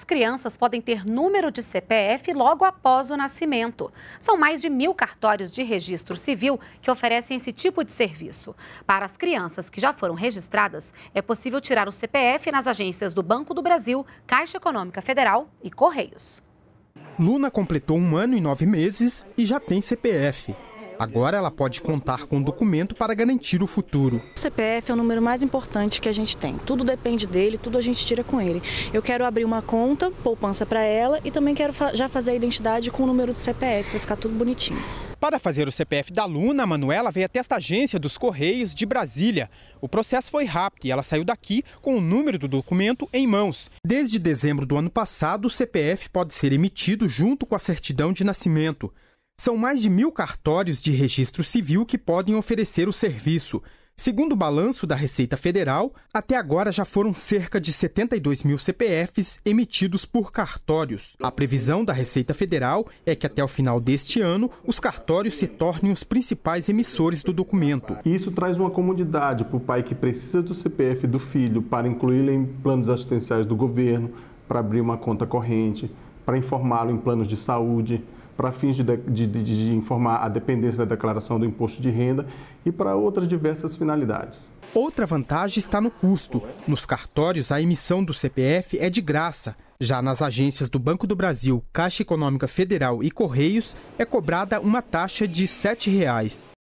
As crianças podem ter número de CPF logo após o nascimento. São mais de mil cartórios de registro civil que oferecem esse tipo de serviço. Para as crianças que já foram registradas, é possível tirar o CPF nas agências do Banco do Brasil, Caixa Econômica Federal e Correios. Luna completou um ano e nove meses e já tem CPF. Agora ela pode contar com um documento para garantir o futuro. O CPF é o número mais importante que a gente tem. Tudo depende dele, tudo a gente tira com ele. Eu quero abrir uma conta, poupança para ela e também quero já fazer a identidade com o número do CPF, para ficar tudo bonitinho. Para fazer o CPF da Luna, a Manuela veio até esta agência dos Correios de Brasília. O processo foi rápido e ela saiu daqui com o número do documento em mãos. Desde dezembro do ano passado, o CPF pode ser emitido junto com a certidão de nascimento. São mais de mil cartórios de registro civil que podem oferecer o serviço. Segundo o balanço da Receita Federal, até agora já foram cerca de 72 mil CPFs emitidos por cartórios. A previsão da Receita Federal é que até o final deste ano, os cartórios se tornem os principais emissores do documento. Isso traz uma comodidade para o pai que precisa do CPF do filho para incluí-lo em planos assistenciais do governo, para abrir uma conta corrente, para informá-lo em planos de saúde para fins de, de, de, informar a dependência da declaração do imposto de renda e para outras diversas finalidades. Outra vantagem está no custo. Nos cartórios, a emissão do CPF é de graça. Já nas agências do Banco do Brasil, Caixa Econômica Federal e Correios, é cobrada uma taxa de R$ 7,00.